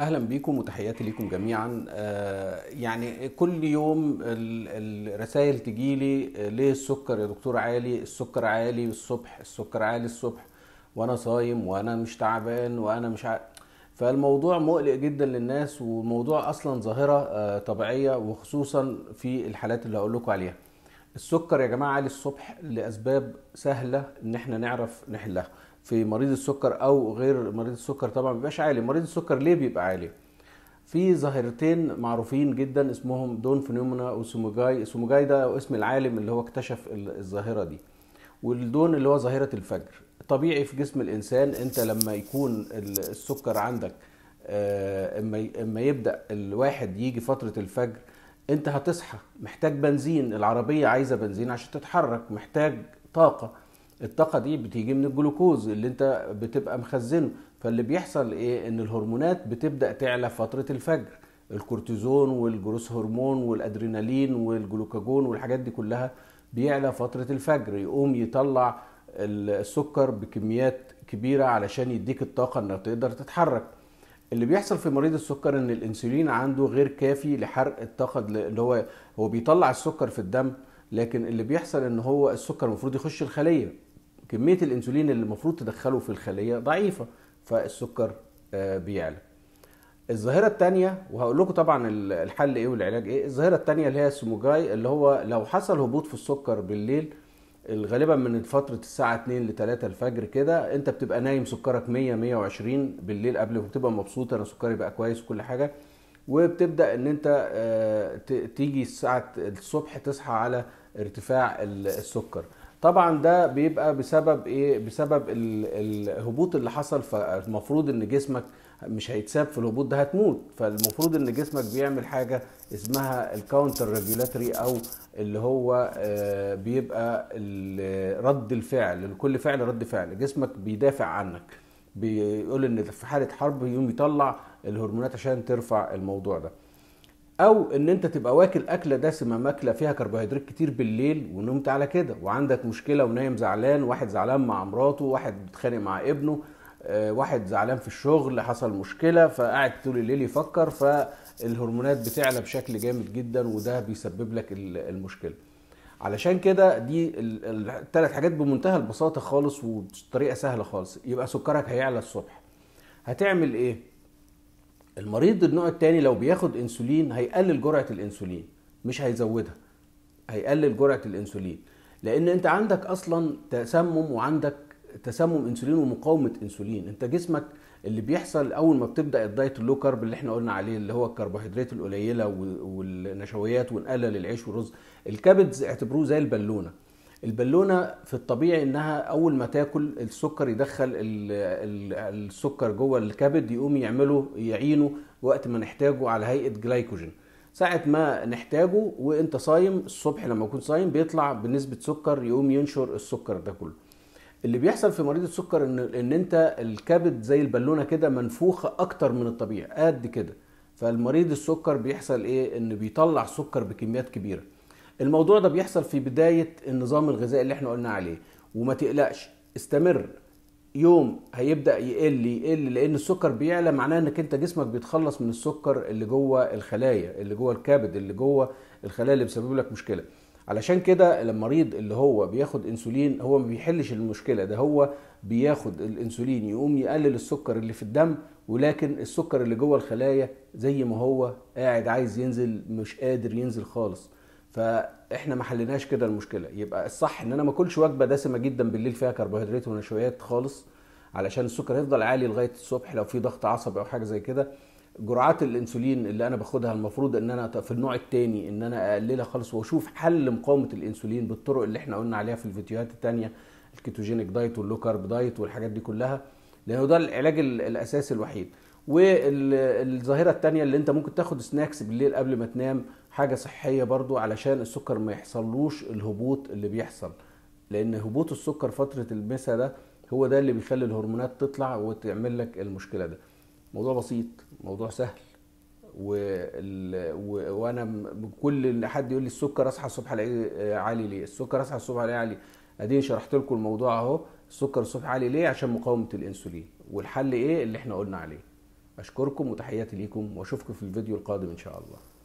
اهلا بيكم وتحياتي ليكم جميعا آه، يعني كل يوم الرسائل تجيلي آه، ليه السكر يا دكتور عالي السكر عالي الصبح السكر عالي الصبح وانا صايم وانا مش تعبان وانا مش ع... فالموضوع مقلق جدا للناس والموضوع اصلا ظاهره آه، طبيعيه وخصوصا في الحالات اللي هقول لكم عليها السكر يا جماعه عالي الصبح لاسباب سهله ان احنا نعرف نحلها في مريض السكر او غير مريض السكر طبعا ما بيبقاش عالي مريض السكر ليه بيبقى عالي في ظاهرتين معروفين جدا اسمهم دون فينومينا وسوموجاي سوموجاي ده اسم العالم اللي هو اكتشف الظاهره دي والدون اللي هو ظاهره الفجر طبيعي في جسم الانسان انت لما يكون السكر عندك آه، اما اما يبدا الواحد يجي فتره الفجر انت هتصحى محتاج بنزين العربيه عايزه بنزين عشان تتحرك محتاج طاقه الطاقه دي بتيجي من الجلوكوز اللي انت بتبقى مخزنه فاللي بيحصل ايه ان الهرمونات بتبدا تعلى في فتره الفجر الكورتيزون والجروس هرمون والادرينالين والجلوكاجون والحاجات دي كلها بيعلى فتره الفجر يقوم يطلع السكر بكميات كبيره علشان يديك الطاقه انك تقدر تتحرك اللي بيحصل في مريض السكر ان الانسولين عنده غير كافي لحرق الطاقه اللي هو هو بيطلع السكر في الدم لكن اللي بيحصل ان هو السكر المفروض يخش الخليه كميه الانسولين اللي المفروض تدخله في الخليه ضعيفه فالسكر آه، بيعلى الظاهره الثانيه وهقول لكم طبعا الحل ايه والعلاج ايه الظاهره الثانيه اللي هي السموجاي اللي هو لو حصل هبوط في السكر بالليل غالبا من فتره الساعه 2 ل 3 الفجر كده انت بتبقى نايم سكرك 100 120 بالليل قبل وبتبقى مبسوط انا سكري بقى كويس وكل حاجه وبتبدا ان انت آه، تيجي الساعه الصبح تصحى على ارتفاع السكر طبعا ده بيبقى بسبب ايه بسبب الهبوط اللي حصل فالمفروض ان جسمك مش هيتساب في الهبوط ده هتموت فالمفروض ان جسمك بيعمل حاجه اسمها الكاونتر ريجولاتوري او اللي هو آه، بيبقى رد الفعل لكل فعل رد فعل جسمك بيدافع عنك بيقول ان في حاله حرب يقوم يطلع الهرمونات عشان ترفع الموضوع ده او ان انت تبقى واكل اكله دسمه ماكله فيها كربوهيدرات كتير بالليل ونمت على كده وعندك مشكله ونايم زعلان واحد زعلان مع مراته واحد بيتخانق مع ابنه آه، واحد زعلان في الشغل حصل مشكله فقعد طول الليل يفكر فالهرمونات بتعلى بشكل جامد جدا وده بيسبب لك المشكله علشان كده دي الثلاث حاجات بمنتهى البساطه خالص وبطريقه سهله خالص يبقى سكرك هيعلى الصبح هتعمل ايه المريض النوع الثاني لو بياخد انسولين هيقلل جرعه الانسولين مش هيزودها هيقلل جرعه الانسولين لان انت عندك اصلا تسمم وعندك تسمم انسولين ومقاومه انسولين انت جسمك اللي بيحصل اول ما بتبدا الدايت اللو كارب اللي احنا قلنا عليه اللي هو الكربوهيدرات القليله والنشويات ونقلل العيش والرز الكبد اعتبروه زي البالونه البالونه في الطبيعي انها اول ما تاكل السكر يدخل السكر جوه الكبد يقوم يعمله يعينه وقت ما نحتاجه على هيئه جلايكوجين ساعة ما نحتاجه وانت صايم الصبح لما يكون صايم بيطلع بنسبة سكر يقوم ينشر السكر ده كله اللي بيحصل في مريض السكر ان ان انت الكبد زي البالونه كده منفوخه اكتر من الطبيعي قد كده فالمريض السكر بيحصل ايه ان بيطلع سكر بكميات كبيره الموضوع ده بيحصل في بدايه النظام الغذائي اللي احنا قلنا عليه وما تقلقش استمر يوم هيبدا يقل يقل لان السكر بيعلى معناه انك انت جسمك بيتخلص من السكر اللي جوه الخلايا اللي جوه الكبد اللي جوه الخلايا اللي بيسبب لك مشكله علشان كده المريض اللي هو بياخد انسولين هو ما بيحلش المشكله ده هو بياخد الانسولين يقوم يقلل السكر اللي في الدم ولكن السكر اللي جوه الخلايا زي ما هو قاعد عايز ينزل مش قادر ينزل خالص فاحنا ما حليناش كده المشكله يبقى الصح ان انا ما اكلش وجبه دسمه جدا بالليل فيها كربوهيدرات ونشويات خالص علشان السكر هيفضل عالي لغايه الصبح لو في ضغط عصبي او حاجه زي كده جرعات الانسولين اللي انا باخدها المفروض ان انا في النوع الثاني ان انا اقللها خالص واشوف حل مقاومه الانسولين بالطرق اللي احنا قلنا عليها في الفيديوهات الثانيه الكيتوجينيك دايت واللو كارب دايت والحاجات دي كلها لانه ده العلاج الاساسي الوحيد والظاهره الثانيه اللي انت ممكن تاخد سناكس بالليل قبل ما تنام حاجه صحيه برضو علشان السكر ما يحصلوش الهبوط اللي بيحصل لان هبوط السكر فتره المسا ده هو ده اللي بيخلي الهرمونات تطلع وتعمل لك المشكله ده موضوع بسيط موضوع سهل و... و... وانا كل حد يقول لي السكر اصحى الصبح الاقيه عالي ليه السكر اصحى الصبح الاقيه عالي ادي شرحت لكم الموضوع اهو السكر الصبح عالي ليه عشان مقاومه الانسولين والحل ايه اللي احنا قلنا عليه اشكركم وتحياتي ليكم واشوفكم في الفيديو القادم ان شاء الله